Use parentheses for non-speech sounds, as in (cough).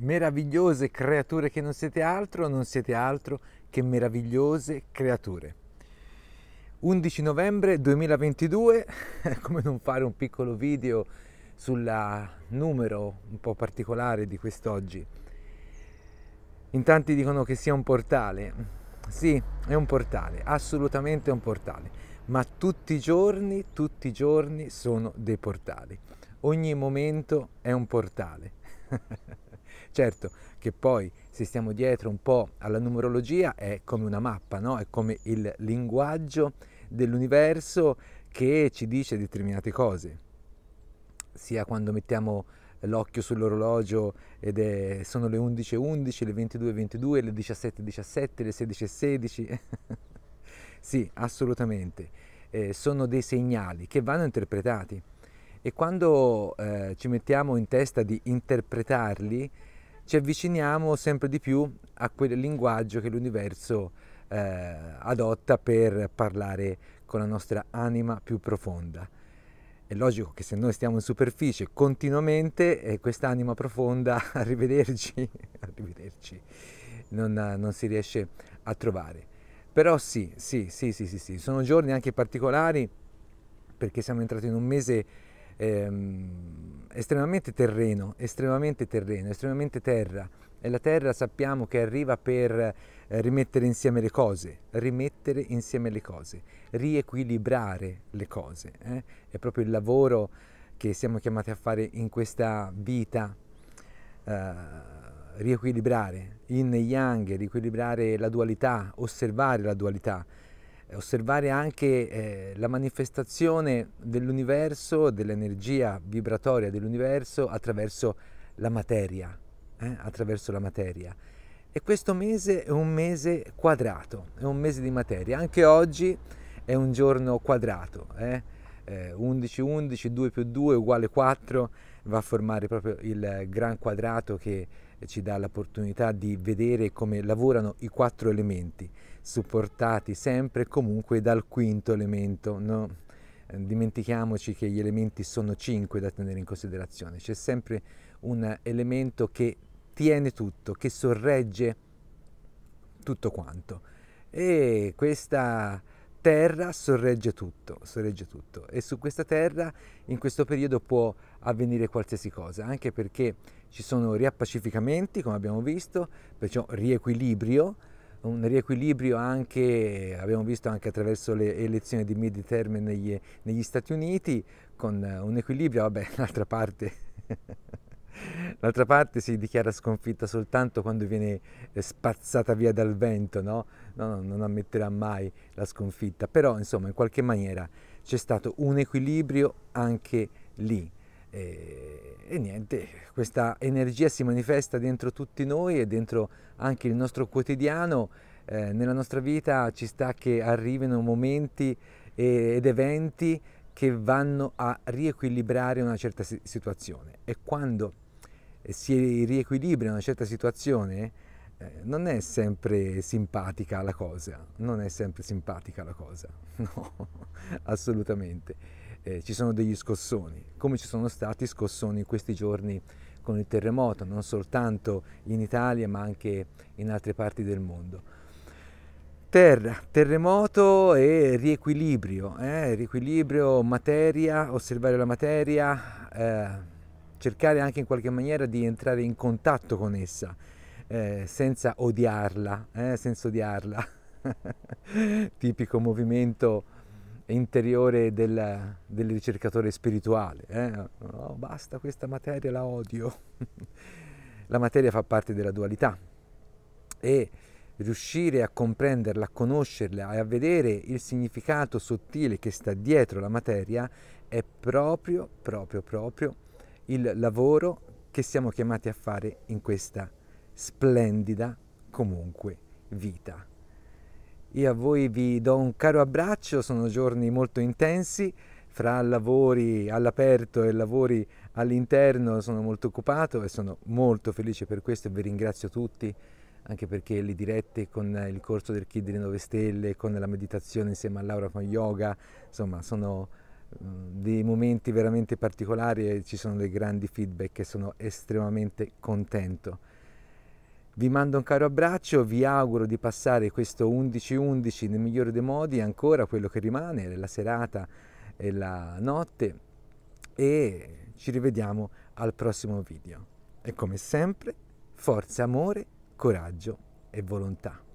meravigliose creature che non siete altro, non siete altro che meravigliose creature. 11 novembre 2022, (laughs) come non fare un piccolo video sul numero un po' particolare di quest'oggi. In tanti dicono che sia un portale. Sì, è un portale, assolutamente è un portale, ma tutti i giorni, tutti i giorni sono dei portali. Ogni momento è un portale. (laughs) Certo che poi se stiamo dietro un po' alla numerologia è come una mappa, no? è come il linguaggio dell'universo che ci dice determinate cose, sia quando mettiamo l'occhio sull'orologio ed è, sono le 11.11, 11, le 22.22, 22, le 17.17, 17, le 16.16, (laughs) sì, assolutamente. Eh, sono dei segnali che vanno interpretati e quando eh, ci mettiamo in testa di interpretarli ci avviciniamo sempre di più a quel linguaggio che l'universo eh, adotta per parlare con la nostra anima più profonda. È logico che se noi stiamo in superficie continuamente, eh, anima profonda, (laughs) arrivederci, arrivederci non, non, si riesce a trovare. Però sì, sì, sì, sì, sì, sì, sono giorni anche particolari perché siamo entrati in un mese ehm, estremamente terreno, estremamente terreno, estremamente terra. E la terra sappiamo che arriva per eh, rimettere insieme le cose, rimettere insieme le cose, riequilibrare le cose. Eh? È proprio il lavoro che siamo chiamati a fare in questa vita, eh, riequilibrare in yang, riequilibrare la dualità, osservare la dualità, eh, osservare anche eh, la manifestazione dell'universo, dell'energia vibratoria dell'universo attraverso la materia, eh? attraverso la materia. E questo mese è un mese quadrato, è un mese di materia. Anche oggi è un giorno quadrato, eh? 11, 11, 2 più 2 uguale 4 va a formare proprio il gran quadrato che ci dà l'opportunità di vedere come lavorano i quattro elementi, supportati sempre e comunque dal quinto elemento. No? Eh, dimentichiamoci che gli elementi sono cinque da tenere in considerazione, c'è sempre un elemento che tiene tutto, che sorregge tutto quanto. E questa terra sorregge tutto, sorregge tutto e su questa terra in questo periodo può avvenire qualsiasi cosa, anche perché ci sono riappacificamenti, come abbiamo visto, perciò riequilibrio, un riequilibrio anche, abbiamo visto anche attraverso le elezioni di mid-term negli, negli Stati Uniti, con un equilibrio, vabbè, (laughs) d'altra parte L'altra parte si dichiara sconfitta soltanto quando viene eh, spazzata via dal vento, no? No, no? Non ammetterà mai la sconfitta, però insomma in qualche maniera c'è stato un equilibrio anche lì. E, eh, e, niente, questa energia si manifesta dentro tutti noi e dentro anche il nostro quotidiano. Eh, nella nostra vita ci sta che arrivino momenti e, ed eventi che vanno a riequilibrare una certa situazione e quando si riequilibra una certa situazione, eh, non è sempre simpatica la cosa, non è sempre simpatica la cosa, (laughs) no, assolutamente. Eh, ci sono degli scossoni, come ci sono stati scossoni in questi giorni con il terremoto, non soltanto in Italia ma anche in altre parti del mondo. Terra, terremoto e riequilibrio, eh? riequilibrio materia, osservare la materia. Eh, cercare anche in qualche maniera di entrare in contatto con essa, eh, senza odiarla, eh, senza odiarla. (laughs) Tipico movimento interiore del, del ricercatore spirituale. Eh? Oh, basta questa materia, la odio. (laughs) la materia fa parte della dualità e riuscire a comprenderla, a conoscerla e a vedere il significato sottile che sta dietro la materia è proprio, proprio, proprio il lavoro che siamo chiamati a fare in questa splendida comunque vita. Io a voi vi do un caro abbraccio, sono giorni molto intensi, fra lavori all'aperto e lavori all'interno sono molto occupato e sono molto felice per questo e vi ringrazio tutti anche perché le dirette con il corso del Kid delle 9 Stelle, con la meditazione insieme a Laura con yoga, insomma sono eh, dei momenti veramente particolari e ci sono dei grandi feedback e sono estremamente contento. Vi mando un caro abbraccio, vi auguro di passare questo 11-11 nel migliore dei modi, ancora quello che rimane, la serata e la notte e ci rivediamo al prossimo video. E come sempre, forza, amore, coraggio e volontà.